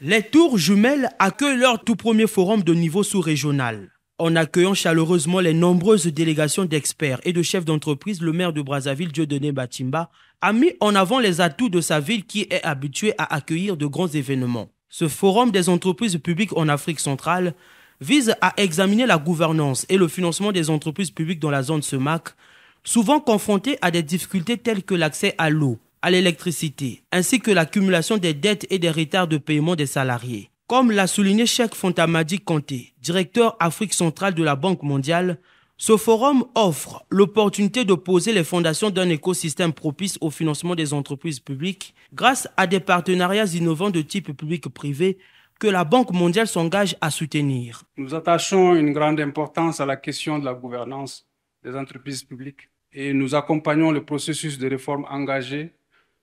Les tours jumelles accueillent leur tout premier forum de niveau sous-régional. En accueillant chaleureusement les nombreuses délégations d'experts et de chefs d'entreprise, le maire de Brazzaville, Dieudonné Batimba, a mis en avant les atouts de sa ville qui est habituée à accueillir de grands événements. Ce forum des entreprises publiques en Afrique centrale vise à examiner la gouvernance et le financement des entreprises publiques dans la zone SEMAC, souvent confrontées à des difficultés telles que l'accès à l'eau, à l'électricité, ainsi que l'accumulation des dettes et des retards de paiement des salariés. Comme l'a souligné Cheikh Fontamadi Kanté, directeur Afrique centrale de la Banque mondiale, ce forum offre l'opportunité de poser les fondations d'un écosystème propice au financement des entreprises publiques grâce à des partenariats innovants de type public-privé que la Banque mondiale s'engage à soutenir. Nous attachons une grande importance à la question de la gouvernance des entreprises publiques et nous accompagnons le processus de réforme engagé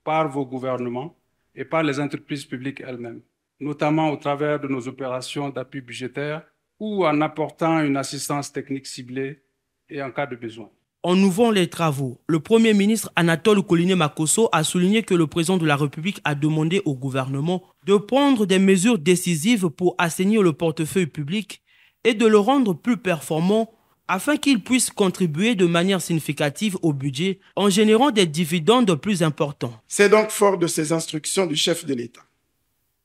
par vos gouvernements et par les entreprises publiques elles-mêmes, notamment au travers de nos opérations d'appui budgétaire ou en apportant une assistance technique ciblée et en cas de besoin. En ouvrant les travaux, le Premier ministre Anatole Koliné macosso a souligné que le président de la République a demandé au gouvernement de prendre des mesures décisives pour assainir le portefeuille public et de le rendre plus performant afin qu'ils puissent contribuer de manière significative au budget en générant des dividendes plus importants. C'est donc fort de ces instructions du chef de l'État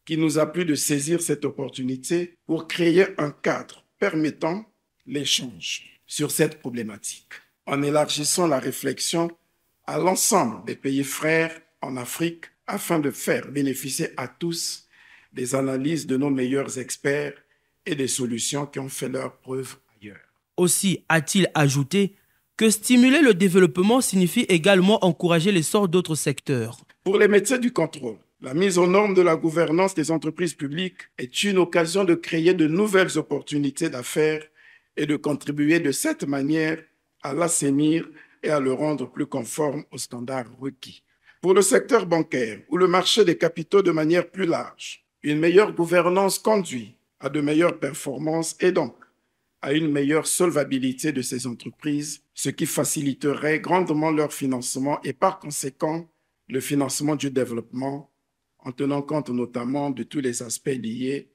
qui nous a plu de saisir cette opportunité pour créer un cadre permettant l'échange sur cette problématique, en élargissant la réflexion à l'ensemble des pays frères en Afrique afin de faire bénéficier à tous des analyses de nos meilleurs experts et des solutions qui ont fait leur preuve ailleurs. Aussi a-t-il ajouté que stimuler le développement signifie également encourager l'essor d'autres secteurs. Pour les métiers du contrôle, la mise aux normes de la gouvernance des entreprises publiques est une occasion de créer de nouvelles opportunités d'affaires et de contribuer de cette manière à l'assainir et à le rendre plus conforme aux standards requis. Pour le secteur bancaire ou le marché des capitaux de manière plus large, une meilleure gouvernance conduit à de meilleures performances et donc à une meilleure solvabilité de ces entreprises, ce qui faciliterait grandement leur financement et par conséquent le financement du développement, en tenant compte notamment de tous les aspects liés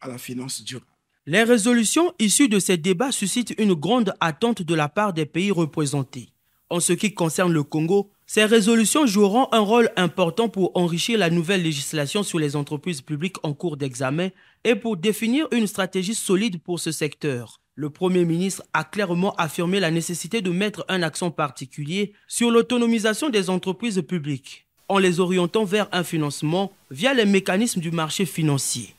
à la finance durable. Les résolutions issues de ces débats suscitent une grande attente de la part des pays représentés. En ce qui concerne le Congo, ces résolutions joueront un rôle important pour enrichir la nouvelle législation sur les entreprises publiques en cours d'examen et pour définir une stratégie solide pour ce secteur le Premier ministre a clairement affirmé la nécessité de mettre un accent particulier sur l'autonomisation des entreprises publiques en les orientant vers un financement via les mécanismes du marché financier.